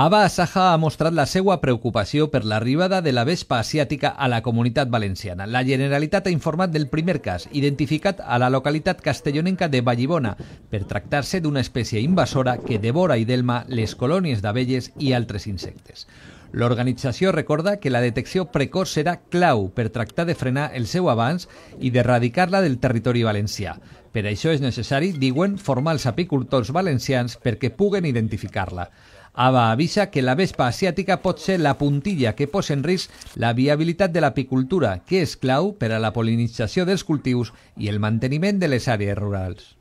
Ava Asaja ha mostrat la seva preocupació per l'arribada de la vespa asiàtica a la comunitat valenciana. La Generalitat ha informat del primer cas, identificat a la localitat castellonenca de Vallibona, per tractar-se d'una espècie invasora que devora i delma les colònies d'abelles i altres insectes. L'organització recorda que la detecció precoç serà clau per tractar de frenar el seu avanç i d'erradicar-la del territori valencià. Per això és necessari, diuen, formar els apicultors valencians perquè puguen identificar-la. AVA avisa que la vespa asiàtica pot ser la puntilla que posa en risc la viabilitat de l'apicultura, que és clau per a la polinització dels cultius i el manteniment de les àrees rurals.